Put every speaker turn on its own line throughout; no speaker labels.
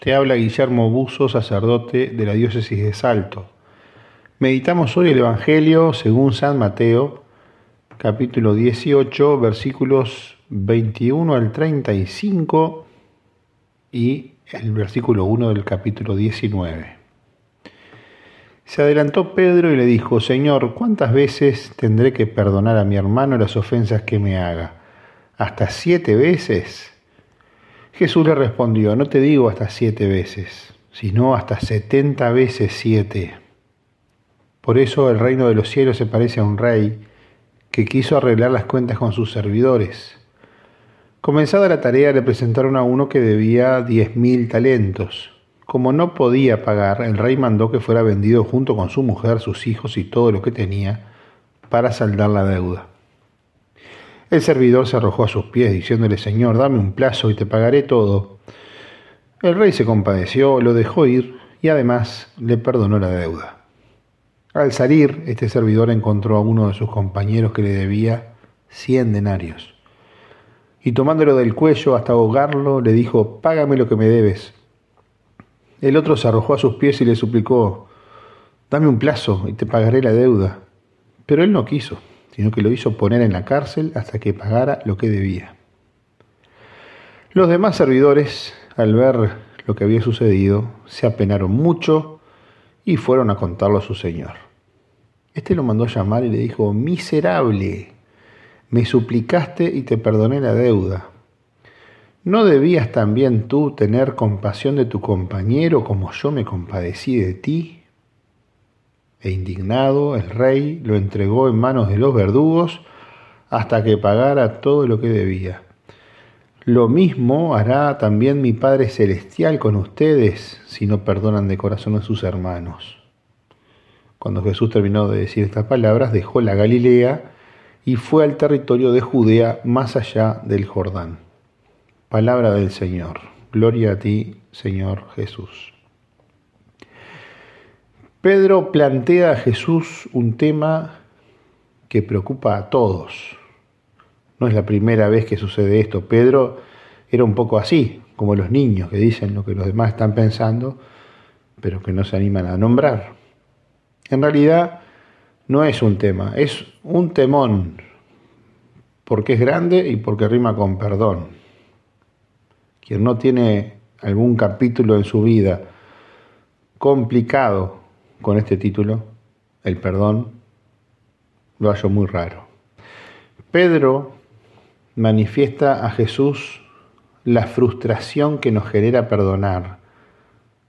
Te habla Guillermo Buzo, sacerdote de la diócesis de Salto. Meditamos hoy el Evangelio según San Mateo, capítulo 18, versículos 21 al 35 y el versículo 1 del capítulo 19. Se adelantó Pedro y le dijo, Señor, ¿cuántas veces tendré que perdonar a mi hermano las ofensas que me haga? ¿Hasta siete veces? Jesús le respondió, no te digo hasta siete veces, sino hasta setenta veces siete. Por eso el reino de los cielos se parece a un rey que quiso arreglar las cuentas con sus servidores. Comenzada la tarea le presentaron a uno que debía diez mil talentos. Como no podía pagar, el rey mandó que fuera vendido junto con su mujer, sus hijos y todo lo que tenía para saldar la deuda. El servidor se arrojó a sus pies, diciéndole, Señor, dame un plazo y te pagaré todo. El rey se compadeció, lo dejó ir y además le perdonó la deuda. Al salir, este servidor encontró a uno de sus compañeros que le debía cien denarios. Y tomándolo del cuello hasta ahogarlo, le dijo, Págame lo que me debes. El otro se arrojó a sus pies y le suplicó, Dame un plazo y te pagaré la deuda. Pero él no quiso sino que lo hizo poner en la cárcel hasta que pagara lo que debía. Los demás servidores, al ver lo que había sucedido, se apenaron mucho y fueron a contarlo a su señor. Este lo mandó llamar y le dijo, miserable, me suplicaste y te perdoné la deuda. ¿No debías también tú tener compasión de tu compañero como yo me compadecí de ti? E indignado, el rey lo entregó en manos de los verdugos hasta que pagara todo lo que debía. Lo mismo hará también mi Padre Celestial con ustedes si no perdonan de corazón a sus hermanos. Cuando Jesús terminó de decir estas palabras, dejó la Galilea y fue al territorio de Judea más allá del Jordán. Palabra del Señor. Gloria a ti, Señor Jesús. Pedro plantea a Jesús un tema que preocupa a todos. No es la primera vez que sucede esto. Pedro era un poco así, como los niños que dicen lo que los demás están pensando, pero que no se animan a nombrar. En realidad no es un tema, es un temón, porque es grande y porque rima con perdón. Quien no tiene algún capítulo en su vida complicado con este título, el perdón, lo hallo muy raro. Pedro manifiesta a Jesús la frustración que nos genera perdonar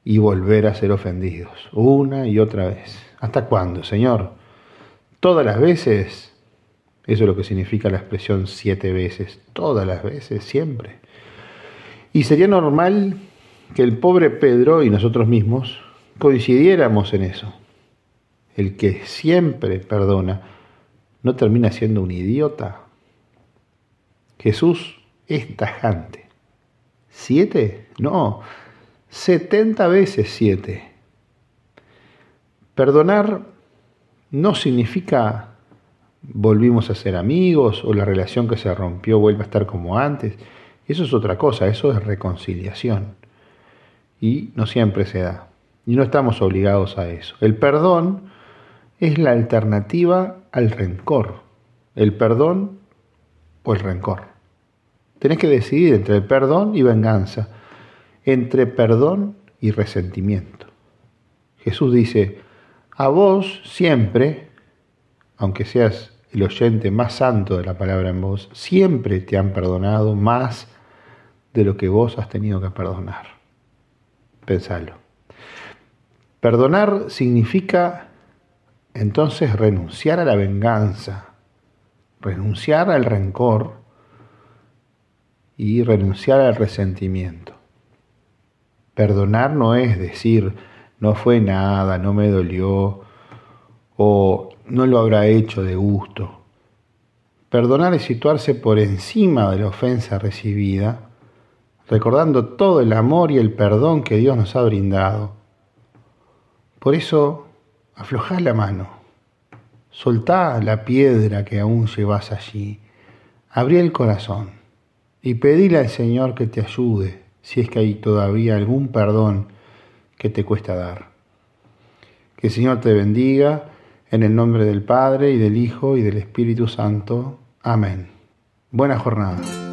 y volver a ser ofendidos, una y otra vez. ¿Hasta cuándo, Señor? Todas las veces. Eso es lo que significa la expresión siete veces. Todas las veces, siempre. Y sería normal que el pobre Pedro y nosotros mismos coincidiéramos en eso. El que siempre perdona no termina siendo un idiota. Jesús es tajante. ¿Siete? No, setenta veces siete. Perdonar no significa volvimos a ser amigos o la relación que se rompió vuelve a estar como antes. Eso es otra cosa, eso es reconciliación. Y no siempre se da y no estamos obligados a eso. El perdón es la alternativa al rencor. El perdón o el rencor. Tenés que decidir entre el perdón y venganza, entre perdón y resentimiento. Jesús dice, a vos siempre, aunque seas el oyente más santo de la palabra en vos, siempre te han perdonado más de lo que vos has tenido que perdonar. Pensalo. Perdonar significa entonces renunciar a la venganza, renunciar al rencor y renunciar al resentimiento. Perdonar no es decir, no fue nada, no me dolió o no lo habrá hecho de gusto. Perdonar es situarse por encima de la ofensa recibida, recordando todo el amor y el perdón que Dios nos ha brindado por eso, aflojá la mano, soltá la piedra que aún llevas allí, abrí el corazón y pedíle al Señor que te ayude si es que hay todavía algún perdón que te cuesta dar. Que el Señor te bendiga en el nombre del Padre y del Hijo y del Espíritu Santo. Amén. Buena jornada.